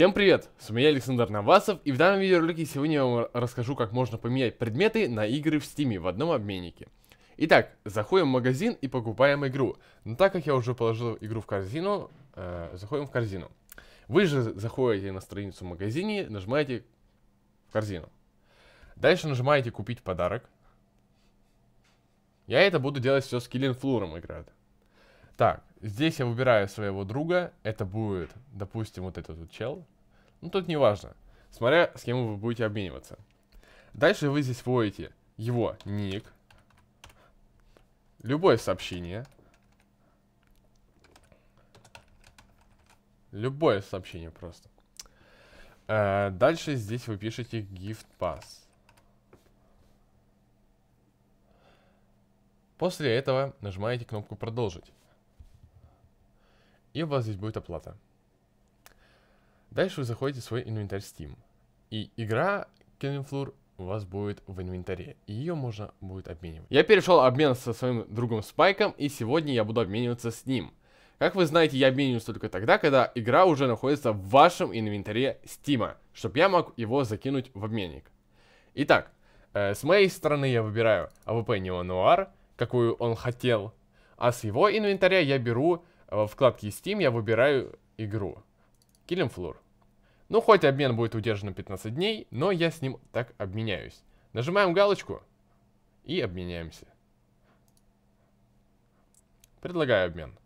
Всем привет! С вами Александр Навасов, и в данном видеоролике сегодня я вам расскажу, как можно поменять предметы на игры в стиме в одном обменнике. Итак, заходим в магазин и покупаем игру. Но так как я уже положил игру в корзину, э, заходим в корзину. Вы же заходите на страницу в магазине, нажимаете в корзину. Дальше нажимаете купить подарок. Я это буду делать все с Киллин Флуром играть. Так, здесь я выбираю своего друга. Это будет, допустим, вот этот вот чел. Ну, тут не важно. Смотря с кем вы будете обмениваться. Дальше вы здесь вводите его ник, любое сообщение, любое сообщение просто. Э, дальше здесь вы пишете gift pass. После этого нажимаете кнопку «Продолжить». И у вас здесь будет оплата. Дальше вы заходите в свой инвентарь Steam. И игра Killing Floor у вас будет в инвентаре. И ее можно будет обменивать. Я перешел обмен со своим другом Спайком, и сегодня я буду обмениваться с ним. Как вы знаете, я обмениваюсь только тогда, когда игра уже находится в вашем инвентаре Steam, чтобы я мог его закинуть в обменник. Итак, э, с моей стороны я выбираю АВП Неонуар, какую он хотел, а с его инвентаря я беру в вкладке Steam я выбираю игру. Killing Floor. Ну, хоть обмен будет удержан 15 дней, но я с ним так обменяюсь. Нажимаем галочку и обменяемся. Предлагаю обмен.